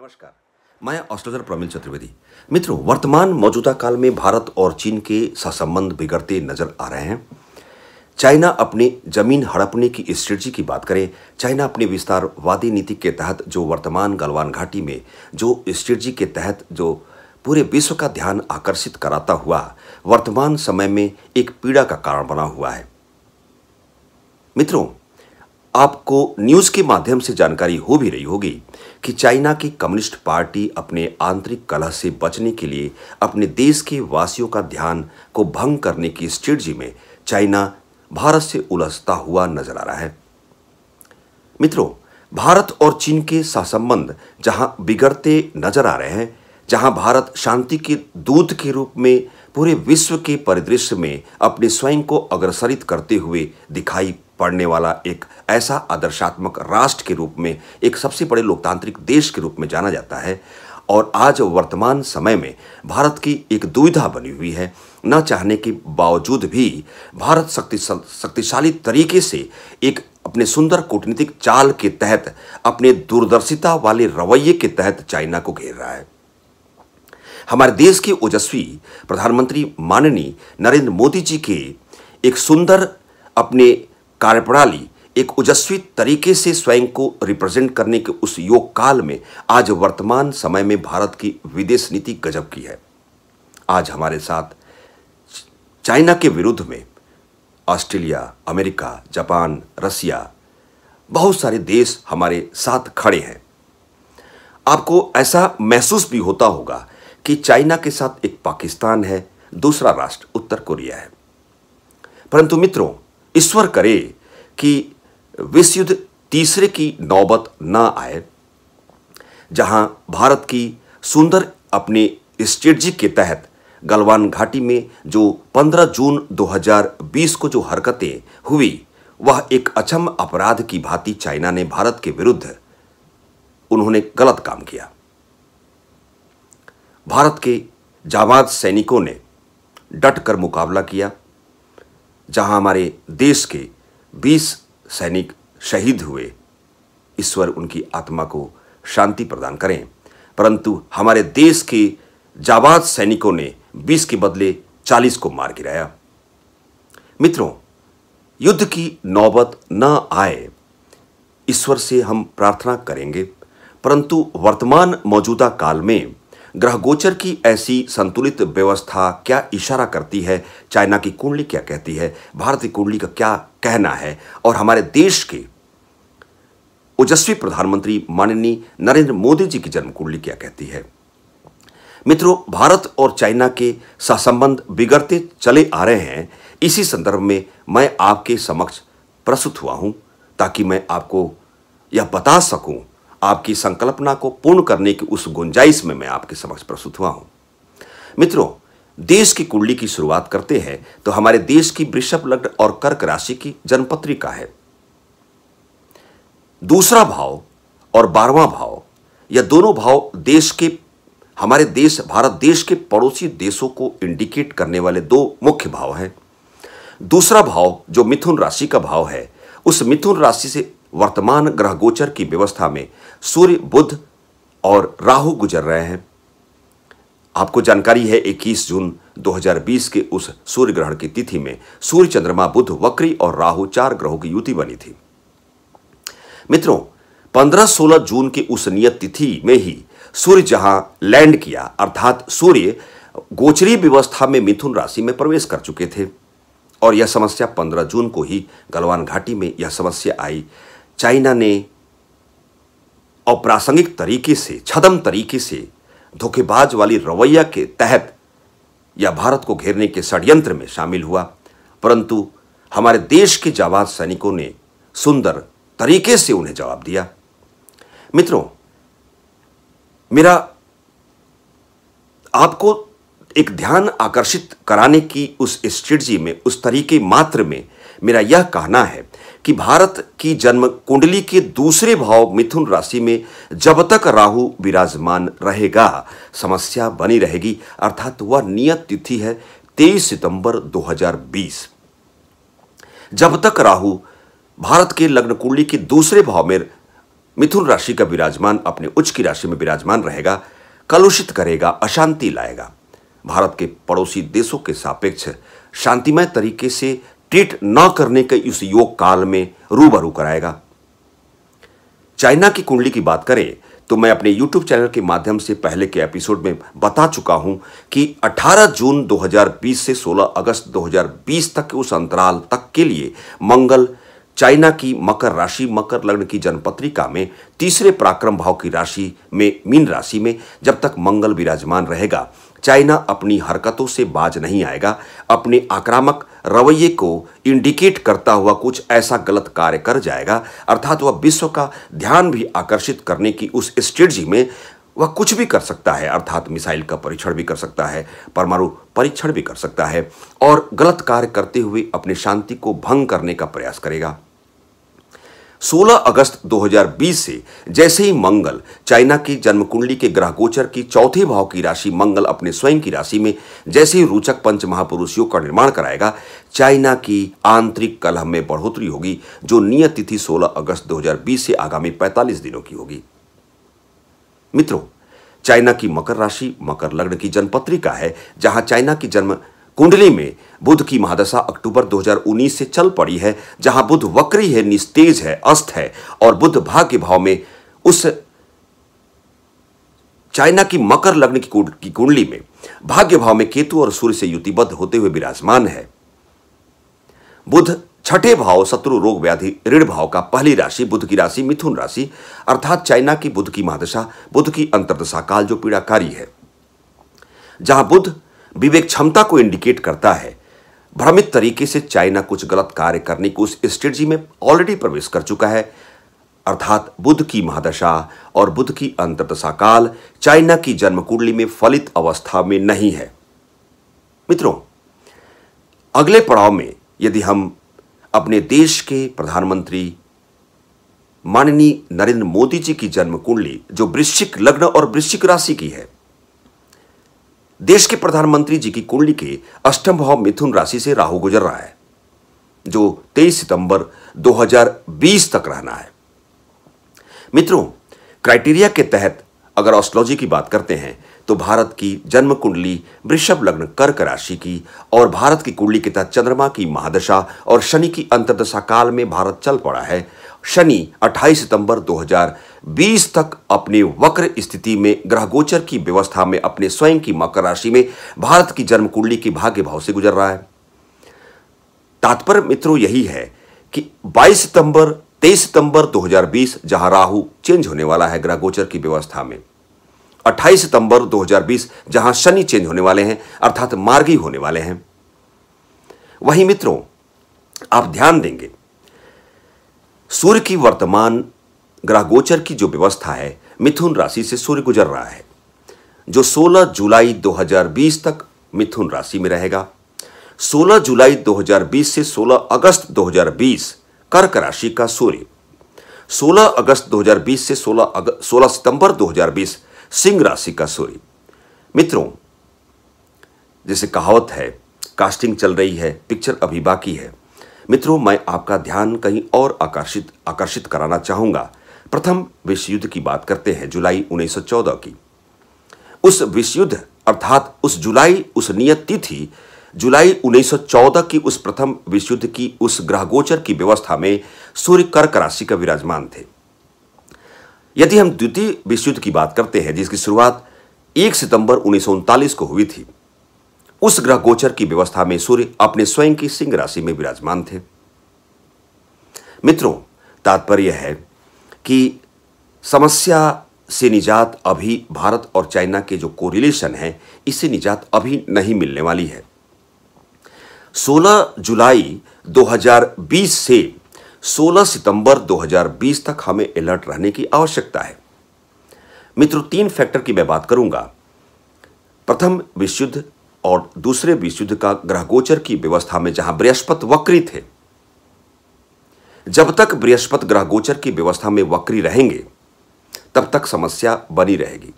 नमस्कार मैं ऑस्ट्रेलर प्रमिल चतुर्वेदी मित्रों वर्तमान मौजूदा काल में भारत और चीन के सहसंबंध बिगड़ते नजर आ रहे हैं चाइना अपनी जमीन हड़पने की स्ट्रेटजी की बात करें चाइना अपनी विस्तारवादी नीति के तहत जो वर्तमान गलवान घाटी में जो स्ट्रेटजी के तहत जो पूरे विश्व का ध्यान आकर्षित कराता हुआ वर्तमान समय में एक पीड़ा का कारण बना हुआ है मित्रों आपको न्यूज़ के माध्यम से जानकारी हो भी रही होगी कि चाइना की कम्युनिस्ट पार्टी अपने आंतरिक कलह से बचने के लिए अपने देश के वासियों का ध्यान को भंग करने की स्ट्रेटजी में चाइना भारत से उलझता हुआ नजर आ रहा है मित्रों भारत और चीन के सहसंबंध जहां बिगड़ते नजर आ रहे हैं जहां भारत शांति के दूत के रूप में पूरे विश्व के परिदृश्य में अपने स्वयं को अग्रसरित करते हुए दिखाई पढ़ने वाला एक ऐसा आदर्शात्मक राष्ट्र के रूप में एक सबसे बड़े लोकतांत्रिक देश के रूप में जाना जाता है और आज वर्तमान समय में भारत की एक दुविधा बनी हुई है न चाहने के बावजूद भी भारत शक्ति शक्तिशाली तरीके से एक अपने सुंदर कूटनीतिक चाल के तहत अपने दूरदर्शिता वाले रवैये के तहत चाइना को घेर रहा है हमारे देश के ओजस्वी प्रधानमंत्री माननीय नरेंद्र मोदी जी के एक सुंदर अपने कार्यप्रणाली एक उजस्वी तरीके से स्वयं को रिप्रेजेंट करने के उस योग काल में आज वर्तमान समय में भारत की विदेश नीति गजब की है आज हमारे साथ चाइना के विरुद्ध में ऑस्ट्रेलिया अमेरिका जापान रसिया बहुत सारे देश हमारे साथ खड़े हैं आपको ऐसा महसूस भी होता होगा कि चाइना के साथ एक पाकिस्तान है दूसरा राष्ट्र उत्तर कोरिया है परंतु मित्रों ईश्वर करे कि विश्व युद्ध तीसरे की नौबत ना आए जहां भारत की सुंदर अपने स्ट्रेटजी के तहत गलवान घाटी में जो 15 जून 2020 को जो हरकतें हुई वह एक अचम अपराध की भांति चाइना ने भारत के विरुद्ध उन्होंने गलत काम किया भारत के जाबाज सैनिकों ने डट कर मुकाबला किया जहां हमारे देश के 20 सैनिक शहीद हुए ईश्वर उनकी आत्मा को शांति प्रदान करें परंतु हमारे देश के जाबाज सैनिकों ने 20 के बदले 40 को मार गिराया मित्रों युद्ध की नौबत न आए ईश्वर से हम प्रार्थना करेंगे परंतु वर्तमान मौजूदा काल में ग्रह गोचर की ऐसी संतुलित व्यवस्था क्या इशारा करती है चाइना की कुंडली क्या कहती है भारतीय कुंडली का क्या कहना है और हमारे देश के ओजस्वी प्रधानमंत्री माननीय नरेंद्र मोदी जी की जन्म कुंडली क्या कहती है मित्रों भारत और चाइना के सहसंबंध बिगड़ते चले आ रहे हैं इसी संदर्भ में मैं आपके समक्ष प्रस्तुत हुआ हूं ताकि मैं आपको यह बता सकूं आपकी संकल्पना को पूर्ण करने की उस गुंजाइश में मैं आपके समक्ष प्रस्तुत हुआ हूं मित्रों देश की कुंडली की शुरुआत करते हैं तो हमारे देश की वृषभ लग्न और कर्क राशि की जन्मपत्रिका है दूसरा भाव और बारवा भाव यह दोनों भाव देश के हमारे देश भारत देश के पड़ोसी देशों को इंडिकेट करने वाले दो मुख्य भाव हैं दूसरा भाव जो मिथुन राशि का भाव है उस मिथुन राशि से वर्तमान ग्रह गोचर की व्यवस्था में सूर्य बुध और राहु गुजर रहे हैं आपको जानकारी है 21 जून 2020 के उस सूर्य ग्रहण की तिथि में सूर्य चंद्रमा बुध वक्री और राहु चार ग्रहों की युति बनी थी मित्रों 15-16 जून की उस नियत तिथि में ही सूर्य जहां लैंड किया अर्थात सूर्य गोचरी व्यवस्था में मिथुन राशि में प्रवेश कर चुके थे और यह समस्या 15 जून को ही गलवान घाटी में यह समस्या आई चाइना ने अप्रासंगिक तरीके से छदम तरीके से धोखेबाज वाली रवैया के तहत या भारत को घेरने के षड्यंत्र में शामिल हुआ परंतु हमारे देश के जाबाज सैनिकों ने सुंदर तरीके से उन्हें जवाब दिया मित्रों मेरा आपको एक ध्यान आकर्षित कराने की उस स्ट्रेटजी में उस तरीके मात्र में मेरा यह कहना है कि भारत की जन्म कुंडली के दूसरे भाव मिथुन राशि में जब तक राहु विराजमान रहेगा समस्या बनी रहेगी अर्थात वह नियत तिथि है 23 सितंबर 2020 जब तक राहु भारत के लग्न कुंडली के दूसरे भाव में मिथुन राशि का विराजमान अपने उच्च की राशि में विराजमान रहेगा कलुषित करेगा अशांति लाएगा भारत के पड़ोसी देशों के सापेक्ष शांतिमय तरीके से ट्रीट न करने के इस योग काल में रूबरू कराएगा चाइना की कुंडली की बात करें तो मैं अपने YouTube चैनल के माध्यम से पहले के एपिसोड में बता चुका हूं कि 18 जून 2020 से 16 अगस्त 2020 तक के उस अंतराल तक के लिए मंगल चाइना की मकर राशि मकर लग्न की जन्मपत्रिका में तीसरे पराक्रम भाव की राशि में मीन राशि में जब तक मंगल विराजमान रहेगा चाइना अपनी हरकतों से बाज नहीं आएगा अपने आक्रामक रवैये को इंडिकेट करता हुआ कुछ ऐसा गलत कार्य कर जाएगा अर्थात वह विश्व का ध्यान भी आकर्षित करने की उस स्ट्रेटजी में वह कुछ भी कर सकता है अर्थात मिसाइल का परीक्षण भी कर सकता है परमाणु परीक्षण भी कर सकता है और गलत कार्य करते हुए अपनी शांति को भंग करने का प्रयास करेगा 16 अगस्त 2020 से जैसे ही मंगल चाइना की जन्म कुंडली के ग्रह गोचर की चौथे भाव की राशि मंगल अपने स्वयं की राशि में जैसे ही रोचक पंच महापुरुष योग का निर्माण कराएगा चाइना की आंतरिक कलह में बढ़ोतरी होगी जो नियत तिथि 16 अगस्त 2020 से आगामी 45 दिनों की होगी मित्रों चाइना की मकर राशि मकर लग्न की जन्म पत्रिका है जहां चाइना की जन्म कुंडली में बुध की महादशा अक्टूबर 2019 से चल पड़ी है जहां बुध वक्री है निस्तेज है अस्त है और बुध भाग्य भाव में उस चाइना की मकर लग्न की कुंडली में भाग्य भाव में केतु और सूर्य से युतिबद्ध होते हुए विराजमान है बुध छठे भाव शत्रु रोग व्याधि ऋण भाव का पहली राशि बुध की राशि मिथुन राशि अर्थात चाइना की बुध की महादशा बुध की अंतरदशा काल जो पीड़ाकारी है जहां बुध विवेक क्षमता को इंडिकेट करता है भ्रमित तरीके से चाइना कुछ गलत कार्य करने की उस स्ट्रेटजी में ऑलरेडी प्रवेश कर चुका है अर्थात बुद्ध की महादशा और बुद्ध की अंतर्दशा काल चाइना की जन्म कुंडली में फलित अवस्था में नहीं है मित्रों अगले पड़ाव में यदि हम अपने देश के प्रधानमंत्री माननीय नरेंद्र मोदी जी की जन्म कुंडली जो वृश्चिक लग्न और वृश्चिक राशि की है देश के प्रधानमंत्री जी की कुंडली के अष्टम भाव मिथुन राशि से राहु गुजर रहा है जो 23 सितंबर 2020 तक रहना है मित्रों क्राइटेरिया के तहत अगर ऑस्ट्रोलॉजी की बात करते हैं तो भारत की जन्म कुंडली वृषभ लग्न कर्क राशि की और भारत की कुंडली के तहत चंद्रमा की महादशा और शनि की अंतर्दशा काल में भारत चल पड़ा है शनि 28 सितंबर 2020 तक अपने वक्र स्थिति में ग्रह गोचर की व्यवस्था में अपने स्वयं की मकर राशि में भारत की जन्म कुंडली के भाग्य भाव से गुजर रहा है तात्पर्य मित्रों यही है कि 22 सितंबर 23 सितंबर 2020 जहां राहु चेंज होने वाला है ग्रह गोचर की व्यवस्था में 28 सितंबर 2020 जहां शनि चेंज होने वाले हैं अर्थात मार्गी होने वाले हैं वहीं मित्रों आप ध्यान देंगे सूर्य की वर्तमान ग्रह गोचर की जो व्यवस्था है मिथुन राशि से सूर्य गुजर रहा है जो 16 जुलाई 2020 तक मिथुन राशि में रहेगा 16 जुलाई 2020 से 16 अगस्त 2020 कर्क राशि का सूर्य 16 अगस्त 2020 से 16 अग 16 सितंबर 2020 सिंह राशि का सूर्य मित्रों जैसे कहावत है कास्टिंग चल रही है पिक्चर अभी बाकी है मित्रों मैं आपका ध्यान कहीं और आकर्षित आकर्षित कराना चाहूंगा प्रथम विश्व युद्ध की बात करते हैं जुलाई 1914 की उस विश्व युद्ध अर्थात उस जुलाई उस नियत तिथि जुलाई 1914 की उस प्रथम विश्व युद्ध की उस ग्रहगोचर की व्यवस्था में सूर्य कर्क राशि का विराजमान थे यदि हम द्वितीय विश्व युद्ध की बात करते हैं जिसकी शुरुआत 1 सितंबर उन्नीस को हुई थी उस ग्रह गोचर की व्यवस्था में सूर्य अपने स्वयं की सिंह राशि में विराजमान थे मित्रों तात्पर्य है कि समस्या से निजात अभी भारत और चाइना के जो कोरिलेशन है इससे निजात अभी नहीं मिलने वाली है 16 जुलाई 2020 से 16 सितंबर 2020 तक हमें अलर्ट रहने की आवश्यकता है मित्रों तीन फैक्टर की मैं बात करूंगा प्रथम विशुद्ध और दूसरे विश्व युद्ध का ग्रह गोचर की व्यवस्था में जहां बृहस्पति वक्री थे जब तक बृहस्पति गोचर की व्यवस्था में वक्री रहेंगे तब तक समस्या बनी रहेगी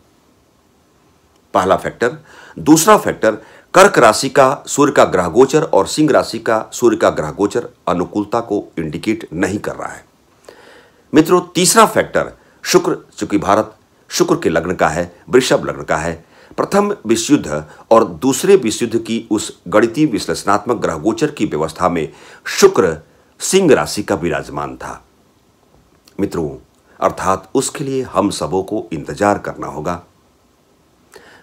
पहला फैक्टर दूसरा फैक्टर कर्क राशि का सूर्य का ग्रह गोचर और सिंह राशि का सूर्य का ग्रह गोचर अनुकूलता को इंडिकेट नहीं कर रहा है मित्रों तीसरा फैक्टर शुक्र चूंकि भारत शुक्र के लग्न का है वृषभ लग्न का है प्रथम विश्वयुद्ध और दूसरे विश्वयुद्ध की उस गणितीय विश्लेषणात्मक ग्रह गोचर की व्यवस्था में शुक्र सिंह राशि का विराजमान था मित्रों अर्थात उसके लिए हम सबों को इंतजार करना होगा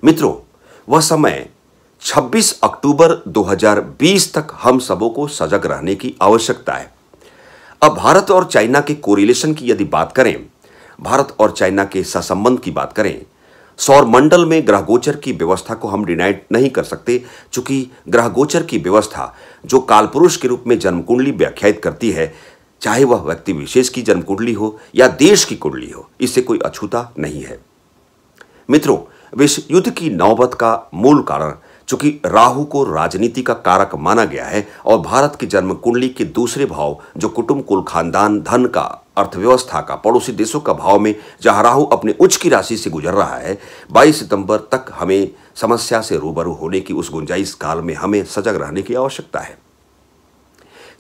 मित्रों वह समय 26 अक्टूबर 2020 तक हम सबों को सजग रहने की आवश्यकता है अब भारत और चाइना के कोरिलेशन की यदि बात करें भारत और चाइना के ससंबंध की बात करें सौर मंडल में ग्रह गोचर की व्यवस्था को हम डिनाइट नहीं कर सकते चूंकि ग्रह गोचर की व्यवस्था जो कालपुरुष के रूप में जन्म कुंडली व्याख्यात करती है चाहे वह व्यक्ति विशेष की जन्म कुंडली हो या देश की कुंडली हो इससे कोई अछूता नहीं है मित्रों विश्व युद्ध की नौबत का मूल कारण चूंकि राहु को राजनीति का कारक माना गया है और भारत की जन्म कुंडली के दूसरे भाव जो कुटुंब कुल खानदान धन का अर्थव्यवस्था का पड़ोसी देशों का भाव में जहां राहु अपने उच्च की राशि से गुजर रहा है 22 सितंबर तक हमें समस्या से रूबरू होने की उस गुंजाइश काल में हमें सजग रहने की आवश्यकता है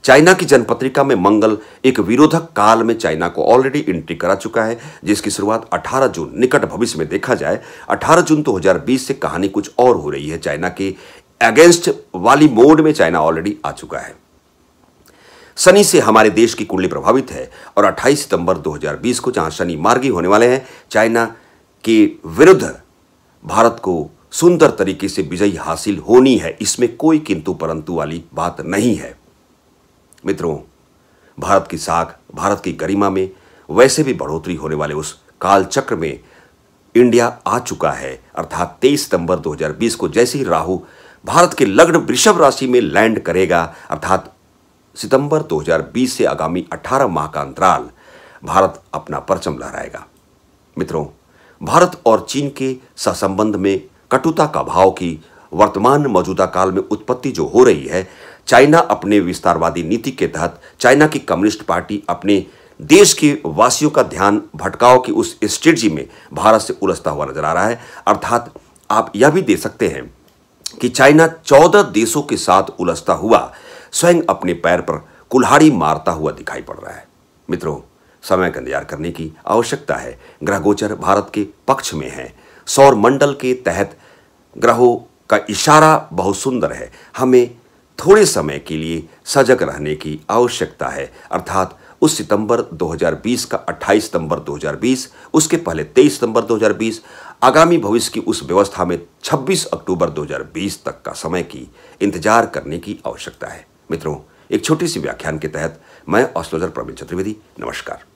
चाइना की जनपत्रिका में मंगल एक विरोधक काल में चाइना को ऑलरेडी एंट्री करा चुका है जिसकी शुरुआत 18 जून निकट भविष्य में देखा जाए 18 जून 2020 से कहानी कुछ और हो रही है चाइना के अगेंस्ट वाली मोड में चाइना ऑलरेडी आ चुका है शनि से हमारे देश की कुंडली प्रभावित है और 28 सितंबर 2020 को जहां शनि मार्गी होने वाले हैं चाइना के विरुद्ध भारत को सुंदर तरीके से विजयी हासिल होनी है इसमें कोई किंतु परंतु वाली बात नहीं है मित्रों भारत की साख भारत की गरिमा में वैसे भी बढ़ोतरी होने वाले उस कालचक्र में इंडिया आ चुका है अर्थात तेईस सितंबर 2020 को जैसे ही राहु भारत के लग्न वृषभ राशि में लैंड करेगा अर्थात सितंबर 2020 से आगामी 18 माह का अंतराल भारत अपना परचम लहराएगा मित्रों भारत और चीन के सहसंबंध में कटुता का भाव की वर्तमान मौजूदा काल में उत्पत्ति जो हो रही है चाइना अपने विस्तारवादी नीति के तहत चाइना की कम्युनिस्ट पार्टी अपने देश के वासियों का ध्यान भटकाव की उस स्ट्रेटजी में भारत से उलझता हुआ नजर आ रहा है अर्थात आप यह भी दे सकते हैं कि चाइना चौदह देशों के साथ उलझता हुआ स्वयं अपने पैर पर कुल्हाड़ी मारता हुआ दिखाई पड़ रहा है मित्रों समय का इंतजार करने की आवश्यकता है ग्रह गोचर भारत के पक्ष में है सौर मंडल के तहत ग्रहों का इशारा बहुत सुंदर है हमें थोड़े समय के लिए सजग रहने की आवश्यकता है अर्थात उस सितंबर 2020 का 28 सितंबर 2020 उसके पहले 23 सितंबर 2020 आगामी भविष्य की उस व्यवस्था में 26 अक्टूबर 2020 तक का समय की इंतजार करने की आवश्यकता है मित्रों एक छोटी सी व्याख्यान के तहत मैं ऑस्लोजर प्रवीण चतुर्वेदी नमस्कार